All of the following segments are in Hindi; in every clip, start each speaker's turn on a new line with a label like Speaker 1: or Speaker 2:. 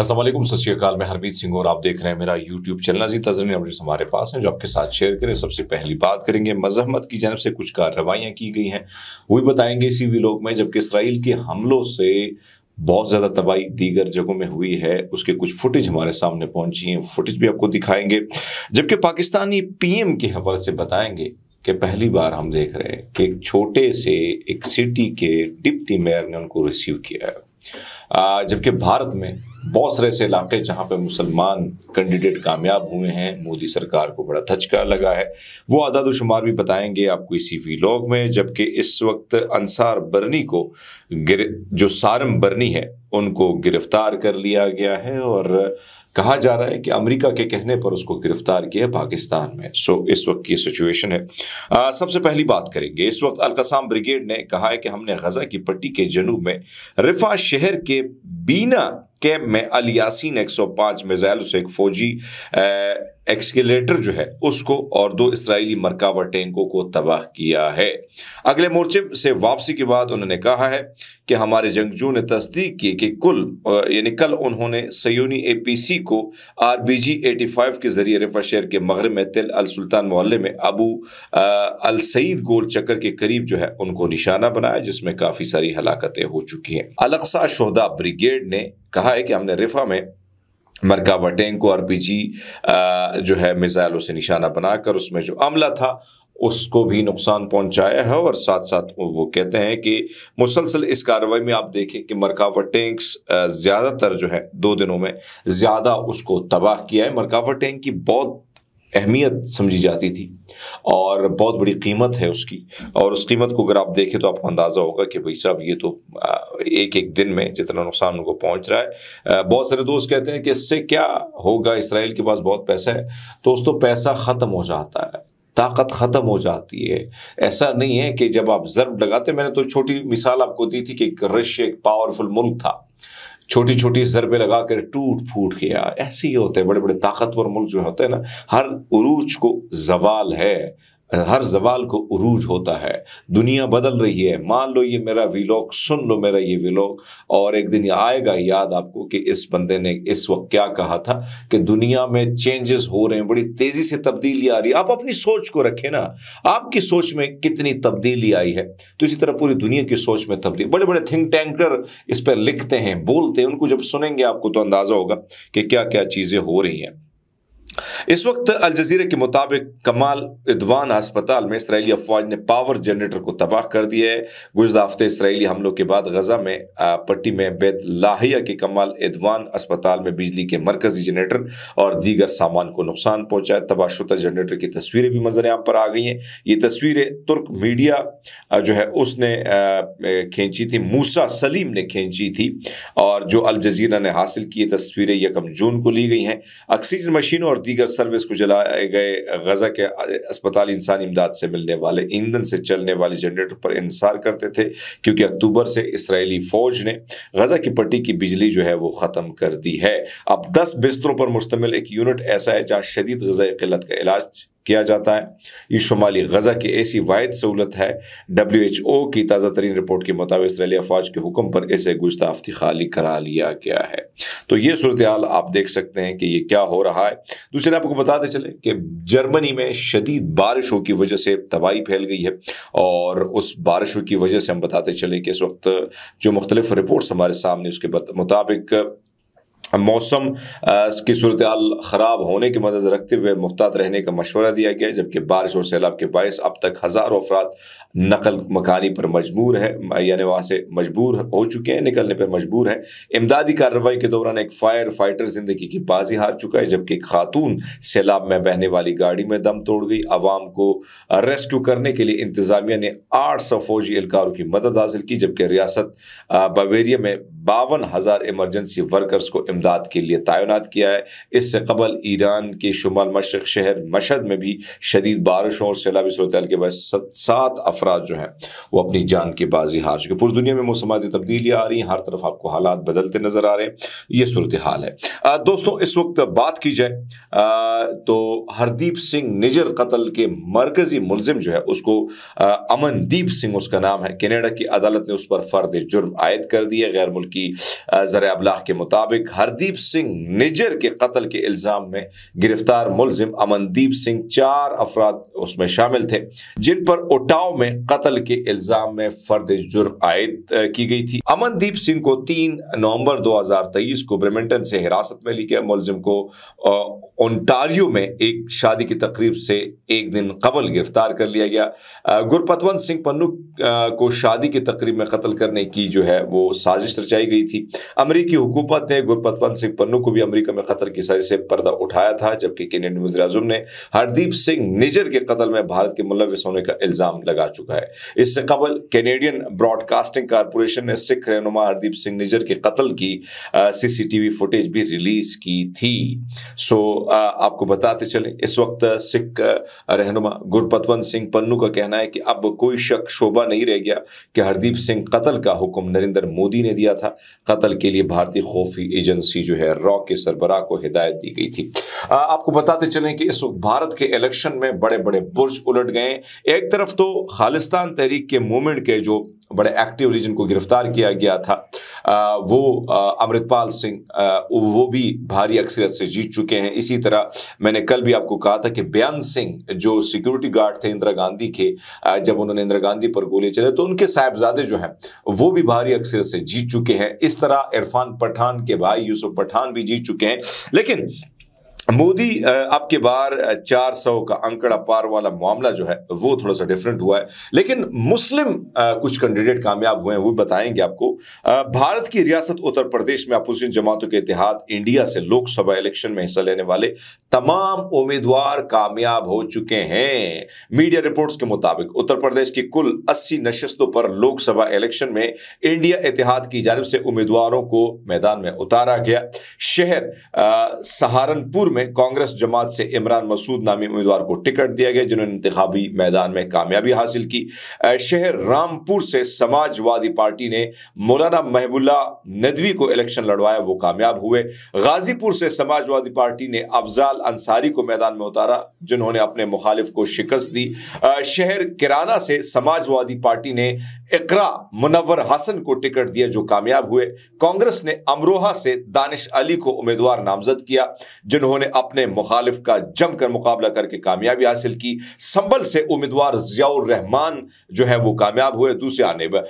Speaker 1: असल सत्याकाल मैं हरमीत सिंह और आप देख रहे हैं मेरा यूट्यूब चैनल अजी तजरीन अपडेट्स हमारे पास हैं जो आपके साथ शेयर करें सबसे पहली बात करेंगे मजहमत की जनब से कुछ कार्रवाइयाँ की गई हैं भी बताएंगे इसी विलोक में जबकि इसराइल के हमलों से बहुत ज़्यादा तबाही दीगर जगहों में हुई है उसके कुछ फुटेज हमारे सामने पहुंची हैं फुटेज भी आपको दिखाएंगे जबकि पाकिस्तानी पीएम के हवाले से बताएंगे कि पहली बार हम देख रहे हैं कि एक छोटे से एक सिटी के डिप्टी मेयर ने उनको रिसीव किया है जबकि भारत में बहुत सारे ऐसे इलाके जहाँ पर मुसलमान कैंडिडेट कामयाब हुए हैं मोदी सरकार को बड़ा धचका लगा है वो आदाद शुमार भी बताएंगे आपको इसी वीलॉग में जबकि इस वक्त अंसार बरनी को जो सारम बर्नी है उनको गिरफ्तार कर लिया गया है और कहा जा रहा है कि अमेरिका के कहने पर उसको गिरफ्तार किया पाकिस्तान में सो so, इस वक्त की सिचुएशन है आ, सबसे पहली बात करेंगे इस वक्त अलकसाम ब्रिगेड ने कहा है कि हमने गजा की पट्टी के जनूब में रिफा शहर के बीना कैब में अलियासिन 105 मिज़ाइल से एक फौजी एक्सकेलेटर जो है उसको और दो इसराइली मरकावा टैंकों को तबाह किया है अगले मोर्चे से वापसी के बाद उन्होंने कहा है कि हमारे जंगजू ने तस्दीक की कि कुल यानी कल उन्होंने सयूनी ए पी सी को R B G eighty five के ज़रिए रिफा शहर के मगरब में तिल अल सुल्तान मोहल्ले में अबू अल सईद गोल चक्कर के करीब जो है उनको निशाना बनाया जिसमें काफ़ी सारी हलाकतें हो चुकी हैं अलक्सा शोदा ब्रिगेड ने कहा है कि हमने रिफा में टैंक को आर पी जी जो है मिज़ाइलों से निशाना बनाकर उसमें जो अमला था उसको भी नुकसान पहुंचाया है और साथ साथ वो कहते हैं कि मुसलसल इस कार्रवाई में आप देखें कि मरकावट टैंक्स ज़्यादातर जो है दो दिनों में ज़्यादा उसको तबाह किया है मरकावट टैंक की बहुत अहमियत समझी जाती थी और बहुत बड़ी कीमत है उसकी और उस कीमत को अगर आप देखें तो आपको अंदाज़ा होगा कि भाई साहब ये तो एक एक दिन में जितना नुकसान उनको पहुंच रहा है बहुत सारे दोस्त कहते हैं कि इससे क्या होगा इसराइल के पास बहुत पैसा है दोस्तों तो पैसा ख़त्म हो जाता है ताकत ख़त्म हो जाती है ऐसा नहीं है कि जब आप ज़र्ब लगाते मैंने तो छोटी मिसाल आपको दी थी कि एक रश एक पावरफुल मुल्क था छोटी छोटी ज़रबे लगा कर टूट फूट गया ऐसे ही होते हैं बड़े बड़े ताकतवर मुल्क जो होते हैं ना हर उरूज को जवाल है हर जवाल को उरूज होता है दुनिया बदल रही है मान लो ये मेरा विलोक सुन लो मेरा ये विलोक और एक दिन आएगा याद आपको कि इस बंदे ने इस वक्त क्या कहा था कि दुनिया में चेंजेस हो रहे हैं बड़ी तेज़ी से तब्दीली आ रही है आप अपनी सोच को रखें ना आपकी सोच में कितनी तब्दीली आई है तो इसी तरह पूरी दुनिया की सोच में तब्दील बड़े बड़े थिंक टैंकर इस पर लिखते हैं बोलते हैं उनको जब सुनेंगे आपको तो अंदाज़ा होगा कि क्या क्या चीज़ें हो रही हैं इस वक्त अल जजीरे के मुताबिक कमाल इदवान अस्पताल में इसराइली अफवाज ने पावर जनरेटर को तबाह कर दिया है गुजदा हफ्ते इसराइली हमलों के बाद गजा में पट्टी में बेत लाहिया के कमाल इदवान अस्पताल में बिजली के मरकजी जनरेटर और दीगर सामान को नुकसान पहुंचा तबाहशुदा जनरेटर की तस्वीरें भी मंजर आम पर आ गई हैं ये तस्वीरें तुर्क मीडिया जो है उसने खींची थी मूसा सलीम ने खींची थी और जो अल जजीरा ने हासिल की तस्वीरें यकम जून को ली गई हैं ऑक्सीजन मशीनों और दीगर सर्विस को जलाए गए गजा के अस्पताल इंसानी इमदाद से मिलने वाले ईंधन से चलने वाले जनरेटर पर इंसार करते थे क्योंकि अक्टूबर से इसराइली फौज ने गजा की पट्टी की बिजली जो है वो ख़त्म कर दी है अब दस बिस्तरों पर मुश्तमिल एक यूनिट ऐसा है जहाँ शदीद गजा किल्लत का इलाज किया जाता है ये शुमाली गजा की ऐसी वाद सहूलत है डब्ल्यू एच ओ की ताज़ा तरीन रिपोर्ट के मुताबिक इसराइली अफवाज के हुक्म पर इसे गुजताफ्ती खाली करा लिया गया है तो ये सूरत हाल आप देख सकते हैं कि यह क्या हो रहा है दूसरे आपको बताते चले कि जर्मनी में शदीद बारिशों की वजह से तबाही फैल गई है और उस बारिशों की वजह से हम बताते चले कि इस वक्त जो मुख्तलिफ रिपोर्ट्स हमारे सामने उसके मुताबिक मौसम की सूरत ख़राब होने के मदद रखते हुए मुख्तात रहने का मशवरा दिया गया जबकि बारिश और सैलाब के बायस अब तक हज़ारों अफराद नकल मकानी पर मजबूर है यानी वहाँ से मजबूर हो चुके हैं निकलने पर मजबूर है इमदादी कार्रवाई के दौरान एक फायर फाइटर जिंदगी की बाजी हार चुका है जबकि एक खातून सैलाब में बहने वाली गाड़ी में दम तोड़ गई आवाम को रेस्क्यू करने के लिए इंतज़ामिया ने आठ सौ फौजी एहलकारों की मदद हासिल की जबकि रियासत बवेरिया में बावन हज़ार इमरजेंसी वर्कर्स को इमदाद के लिए तैनात किया है इससे कबल ईरान के शुमाल मशरक शहर मशहद में भी शदीद बारिशों और सैलाबी सूरत के वजह सात अफराद जो हैं वो अपनी जान की बाजी हार चुके पूरी दुनिया में मौसमाती तब्दीलियाँ आ रही हैं हर तरफ आपको हालात बदलते नजर आ रहे हैं ये सूरत हाल है आ, दोस्तों इस वक्त बात की जाए आ, तो हरदीप सिंह निजर कतल के मरकजी मुलजिम जो है उसको अमनदीप सिंह उसका नाम है कैनेडा की अदालत ने उस पर फर्द जुर्म आयद कर दिया गैर मुल्की जरा अबलाह के मुताबिक हर हरदीप सिंह निजर के कत्ल के इल्ज़ाम में गिरफ्तार मुलजिम अमनदीप सिंह चार अफराद उसमें शामिल थे जिन पर उटाव में कत्ल के इल्ज़ाम में फर्द जुर्म आयद की गई थी अमनदीप सिंह को तीन नवंबर 2023 को ब्रेमिंटन से हिरासत में ली गया मुलजिम को ओंटारियो में एक शादी की तकरीब से एक दिन कबल गिरफ्तार कर लिया गया गुरपतवंत सिंह पन्नू को शादी की तकरीब में कत्ल करने की जो है वो साजिश रचाई गई थी अमरीकी हुकूमत ने गुरपत फतवंत सिंह पन्नू को भी अमरीका में कतर की साजिश से पर्दा उठाया था जबकि केनेडियन वजी अजम ने हरदीप सिंह निजर के कतल में भारत के मुलविस होने का इल्जाम लगा चुका है इससे कबल कैनेडियन ब्रॉडकास्टिंग कारपोरेशन ने सिख रहनुमा हरदीप सिंह निजर के कत्ल की सीसीटीवी फुटेज भी रिलीज की थी सो आ, आपको बताते चले इस वक्त सिख रहनुमा गुरपतवंत सिंह पन्नू का कहना है कि अब कोई शक शोभा नहीं रह गया कि हरदीप सिंह कत्ल का हुक्म नरेंद्र मोदी ने दिया था कत्ल के लिए भारतीय खौफी एजेंसी एजेंसी जो है रॉ के सरबराह को हिदायत दी गई थी आ, आपको बताते चलें कि इस वक्त भारत के इलेक्शन में बड़े बड़े बुर्ज उलट गए एक तरफ तो खालिस्तान तहरीक के मूवमेंट के जो बड़े एक्टिव रीजन को गिरफ्तार किया गया था वो अमृतपाल सिंह वो भी भारी अक्सरियत से जीत चुके हैं इसी तरह मैंने कल भी आपको कहा था कि बयान सिंह जो सिक्योरिटी गार्ड थे इंदिरा गांधी के जब उन्होंने इंदिरा गांधी पर गोले चले तो उनके साहेबजादे जो हैं वो भी भारी अक्सरियत से जीत चुके हैं इस तरह इरफान पठान के भाई यूसुफ पठान भी जीत चुके हैं लेकिन मोदी आपके बार 400 का अंकड़ा पार वाला मामला जो है वो थोड़ा सा डिफरेंट हुआ है लेकिन मुस्लिम कुछ कैंडिडेट कामयाब हुए हैं वो बताएंगे आपको भारत की रियासत उत्तर प्रदेश में अपोजिशन जमातों के इतिहाद इंडिया से लोकसभा इलेक्शन में हिस्सा लेने वाले तमाम उम्मीदवार कामयाब हो चुके हैं मीडिया रिपोर्ट्स के मुताबिक उत्तर प्रदेश की कुल अस्सी नशस्तों पर लोकसभा इलेक्शन में इंडिया इतिहाद की जानब से उम्मीदवारों को मैदान में उतारा गया शहर सहारनपुर में कांग्रेस जमात से इमरान मसूद नामी उम्मीदवार को टिकट दिया गया जिन्होंने इंतबी मैदान में कामयाबी हासिल की शहर रामपुर से समाजवादी पार्टी ने मौलाना महबूल्ला नदवी को इलेक्शन लड़वाया वो कामयाब हुए गाजीपुर से समाजवादी पार्टी ने अफजाल अंसारी को मैदान में उतारा जिन्होंने अपने मुखालिफ को शिकस्त दी शहर किराना से समाजवादी पार्टी ने इकरा मुनवर हसन को टिकट दिया जो कामयाब हुए कांग्रेस ने अमरोहा से दानिश अली को उम्मीदवार नामजद किया जिन्होंने अपने मुखालिफ का जमकर मुकाबला करके कामयाबी हासिल की संबल से उम्मीदवार जियाउर रहमान जो है वो कामयाब हुए दूसरे आने पर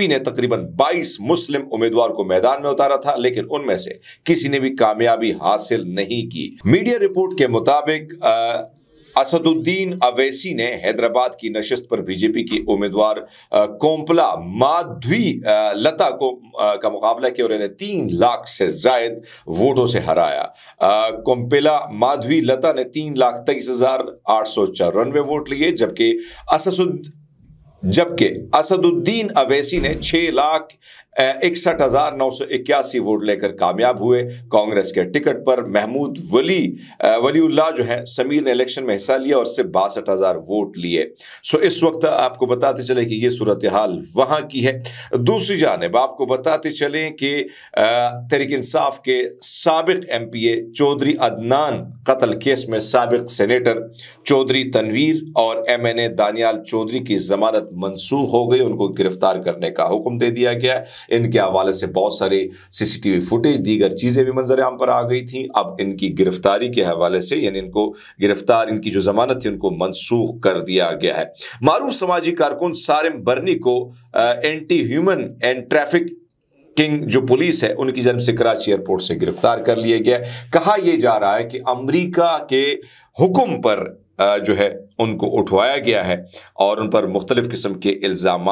Speaker 1: पी ने तकरीबन 22 मुस्लिम उम्मीदवार को मैदान में उतारा था लेकिन उनमें से किसी ने भी कामयाबी हासिल नहीं की मीडिया रिपोर्ट के मुताबिक असदुद्दीन अवैसी ने हैदराबाद की नशस्त पर बीजेपी की उम्मीदवार कोम्पला माधवी लता को का मुकाबला किया और इन्हें तीन लाख से जायद वोटों से हराया कोम्पला माधवी लता ने तीन लाख तेईस हजार आठ सौ चौरानवे वोट लिए जबकि असदुद्दीन जबकि असदुद्दीन अवैसी ने छह लाख इकसठ हजार नौ सौ इक्यासी वोट लेकर कामयाब हुए कांग्रेस के टिकट पर महमूद वली वलीउल्लाह जो है समीर ने इलेक्शन में हिस्सा लिया और सिर्फ बासठ हजार वोट लिए सो इस वक्त आपको बताते चले कि ये सूरत हाल वहां की है दूसरी जानब आपको बताते चले कि तहरीक इंसाफ के सबक M P A Chaudhry Adnan कत्ल केस में सबक सेनेटर चौधरी तनवीर और M N A Daniyal Chaudhry की जमानत मनसूख हो गई उनको गिरफ्तार करने का हुक्म दे दिया गया इनके हवाले से बहुत सारे सीसीटीवी फुटेज दीगर चीज़ें भी मंजर आम पर आ गई थी अब इनकी गिरफ्तारी के हवाले से यानी इनको गिरफ्तार इनकी जो जमानत थी उनको मनसूख कर दिया गया है मारूफ समाजी कारकुन सारिम बर्नी को anti human and trafficking जो पुलिस है उनकी जन्म से कराची एयरपोर्ट से गिरफ्तार कर लिया गया कहा यह जा रहा है कि अमरीका के हुक्म पर जो है उनको उठवाया गया है और उन पर मुख्तलिफ़ किस्म के इल्ज़ाम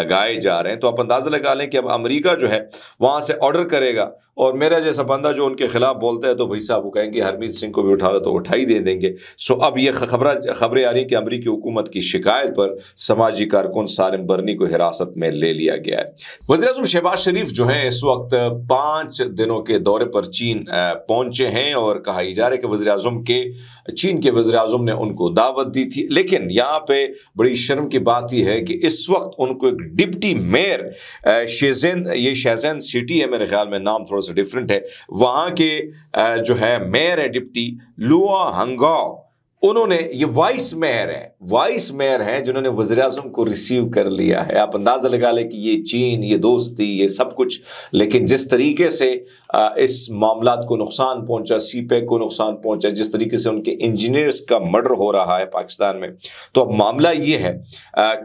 Speaker 1: लगाए जा रहे हैं तो आप अंदाज़ा लगा लें कि अब अमरीका जो है वहाँ से ऑर्डर करेगा और मेरा जैसा बंदा जो उनके खिलाफ बोलता है तो भाई साहब वो कहेंगे हरमीत सिंह को भी उठा लो तो उठा ही दे देंगे सो अब ये खबर खबरें आ रही हैं कि अमरीकी हुकूमत की शिकायत पर समाजी कारकुन सारिम बर्नी को हिरासत में ले लिया गया है वजी अजम शहबाज शरीफ जो हैं इस वक्त पाँच दिनों के दौरे पर चीन पहुंचे हैं और कहा जा रहा है कि वजी अजम के चीन के वजी अजम ने उनको दावत दी थी लेकिन यहाँ पे बड़ी शर्म की बात यह है कि इस वक्त उनको एक डिप्टी मेयर शेजन ये शेजन सिटी है मेरे ख्याल में नाम थोड़ा सा डिफरेंट है वहाँ के जो है मेयर है डिप्टी लुआ हंगा उन्होंने ये वाइस मेयर है वाइस मेयर है जिन्होंने वजीर अजम को रिसीव कर लिया है आप अंदाज़ा लगा लें कि ये चीन ये दोस्ती ये सब कुछ लेकिन जिस तरीके से इस मामला को नुकसान पहुंचा सी पैक को नुकसान पहुंचा जिस तरीके से उनके इंजीनियर्स का मर्डर हो रहा है पाकिस्तान में तो अब मामला ये है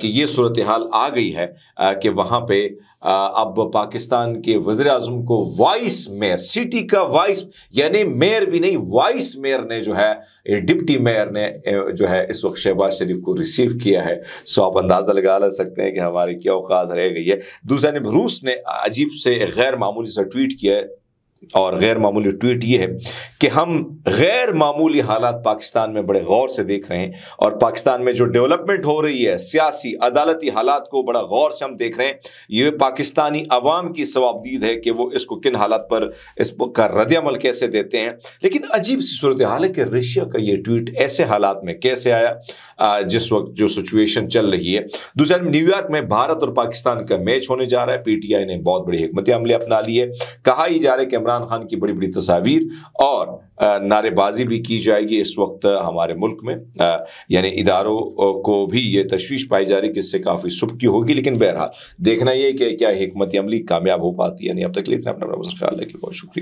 Speaker 1: कि ये सूरत हाल आ गई है कि वहां पे अब पाकिस्तान के वजर अजम को वाइस मेयर सिटी का वाइस यानी मेयर भी नहीं वाइस मेयर ने जो है डिप्टी मेयर ने जो है इस वक्त शहबाज शरीफ को रिसीव किया है सो आप अंदाज़ा लगा ले सकते हैं कि हमारी क्या औकात रह गई है दूसरा रूस ने अजीब से गैर मामूली सा ट्वीट किया है और गैर मामूली ट्वीट ये है कि हम गैर मामूली हालात पाकिस्तान में बड़े गौर से देख रहे हैं और पाकिस्तान में जो डेवलपमेंट हो रही है सियासी अदालती हालात को बड़ा गौर से हम देख रहे हैं ये पाकिस्तानी अवाम की सवाबदीद है कि वो इसको किन हालात पर इसका रद्दमल कैसे देते हैं लेकिन अजीब सी सूरत हाल है कि रशिया का ये ट्वीट ऐसे हालात में कैसे आया जिस वक्त जो सिचुएशन चल रही है दूसरा न्यूयॉर्क में भारत और पाकिस्तान का मैच होने जा रहा है पीटीआई ने बहुत बड़ी हमत अमले अपना ली है कहा ही जा रहा है कि इमरान खान की बड़ी बड़ी तस्वीर और नारेबाजी भी की जाएगी इस वक्त हमारे मुल्क में यानी इदारों को भी ये तशवीश पाई जा रही कि इससे काफ़ी सुबकी होगी लेकिन बहरहाल देखना यह कि क्या हमत अमली कामयाब हो पाती है यानी अब तक लेते हैं अपना ख्याल है बहुत शुक्रिया